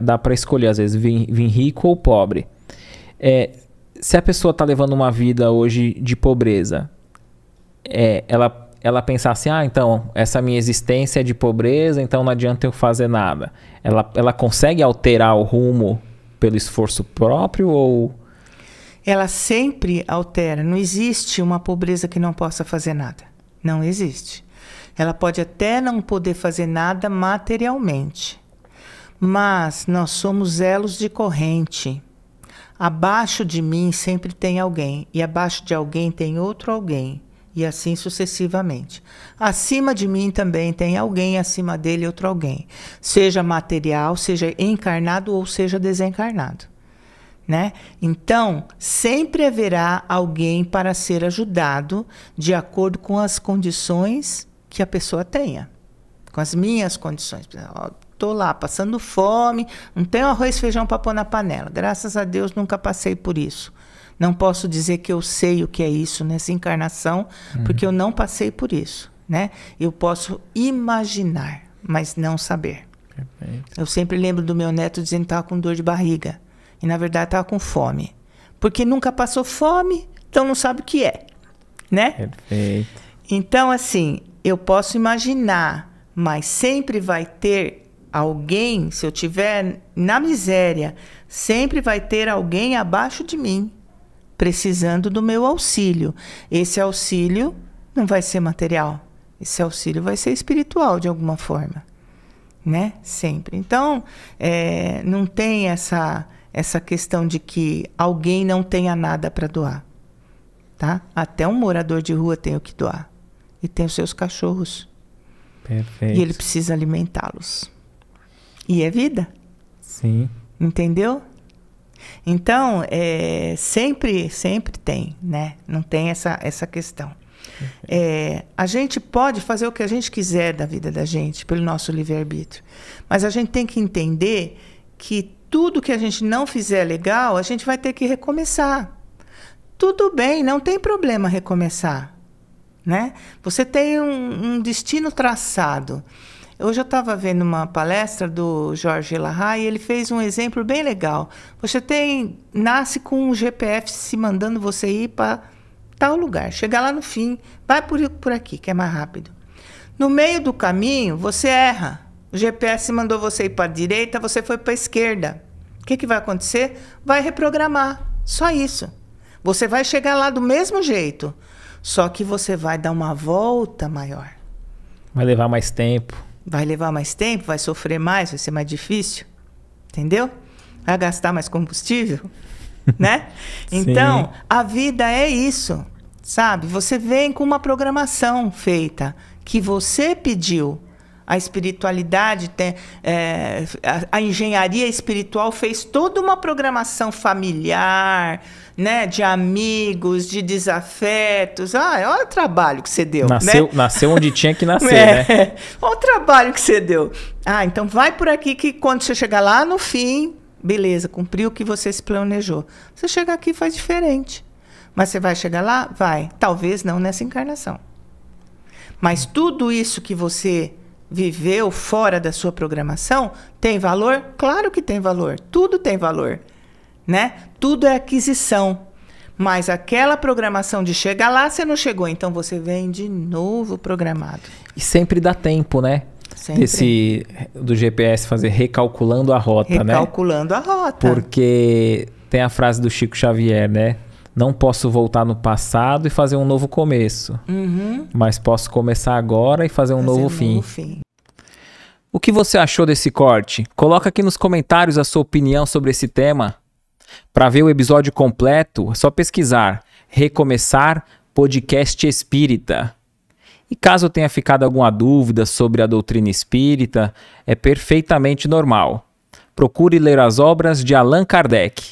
dá para escolher, às vezes, vir, vir rico ou pobre. É, se a pessoa está levando uma vida hoje de pobreza, é, ela, ela pensar assim, ah, então, essa minha existência é de pobreza, então não adianta eu fazer nada. Ela, ela consegue alterar o rumo pelo esforço próprio ou... Ela sempre altera. Não existe uma pobreza que não possa fazer nada. Não existe. Ela pode até não poder fazer nada materialmente, mas nós somos elos de corrente. Abaixo de mim sempre tem alguém, e abaixo de alguém tem outro alguém, e assim sucessivamente. Acima de mim também tem alguém, acima dele outro alguém, seja material, seja encarnado ou seja desencarnado. Né? Então, sempre haverá alguém para ser ajudado de acordo com as condições que a pessoa tenha, com as minhas condições tô lá passando fome, não tenho arroz e feijão para pôr na panela. Graças a Deus nunca passei por isso. Não posso dizer que eu sei o que é isso nessa encarnação, uhum. porque eu não passei por isso, né? Eu posso imaginar, mas não saber. Perfeito. Eu sempre lembro do meu neto dizendo que estava com dor de barriga e na verdade estava com fome, porque nunca passou fome, então não sabe o que é, né? Perfeito. Então assim, eu posso imaginar, mas sempre vai ter alguém, se eu tiver na miséria, sempre vai ter alguém abaixo de mim precisando do meu auxílio. Esse auxílio não vai ser material. Esse auxílio vai ser espiritual de alguma forma, né? Sempre. Então, é, não tem essa essa questão de que alguém não tenha nada para doar, tá? Até um morador de rua tem o que doar e tem os seus cachorros. Perfeito. E ele precisa alimentá-los. E é vida. Sim. Entendeu? Então, é, sempre, sempre tem, né? Não tem essa, essa questão. É, a gente pode fazer o que a gente quiser da vida da gente, pelo nosso livre-arbítrio. Mas a gente tem que entender que tudo que a gente não fizer legal, a gente vai ter que recomeçar. Tudo bem, não tem problema recomeçar. Né? Você tem um, um destino traçado. Hoje eu estava vendo uma palestra do Jorge Larra e ele fez um exemplo bem legal. Você tem nasce com um GPF se mandando você ir para tal lugar, chegar lá no fim, vai por, por aqui, que é mais rápido. No meio do caminho, você erra. O GPS mandou você ir para a direita, você foi para a esquerda. O que, que vai acontecer? Vai reprogramar. Só isso. Você vai chegar lá do mesmo jeito, só que você vai dar uma volta maior. Vai levar mais tempo vai levar mais tempo, vai sofrer mais, vai ser mais difícil, entendeu? Vai gastar mais combustível, né? Então, a vida é isso, sabe? Você vem com uma programação feita que você pediu a espiritualidade, tem, é, a, a, engenharia espiritual fez toda uma programação familiar, né, de amigos, de desafetos. Ah, é, olha o trabalho que você deu. Né? Nasceu, né? nasceu onde tinha que nascer, é, né? Olha o trabalho que você deu. Ah, então vai por aqui que quando você chegar lá no fim, beleza, cumpriu o que você se planejou. Você chega aqui e faz diferente. Mas você vai chegar lá? Vai. Talvez não nessa encarnação. Mas tudo isso que você viveu fora da sua programação tem valor? Claro que tem valor. Tudo tem valor, né? Tudo é aquisição. Mas aquela programação de chegar lá, você não chegou, então você vem de novo programado. E sempre dá tempo, né? Sempre. Desse, do GPS fazer recalculando a rota, recalculando né? Recalculando a rota. Porque tem a frase do Chico Xavier, né? não posso voltar no passado e fazer um novo começo, uhum. mas posso começar agora e fazer um, fazer novo, um fim. novo fim. O que você achou desse corte? Coloca aqui nos comentários a sua opinião sobre esse tema. Para ver o episódio completo, é só pesquisar Recomeçar Podcast Espírita. E caso tenha ficado alguma dúvida sobre a doutrina espírita, é perfeitamente normal. Procure ler as obras de Allan Kardec.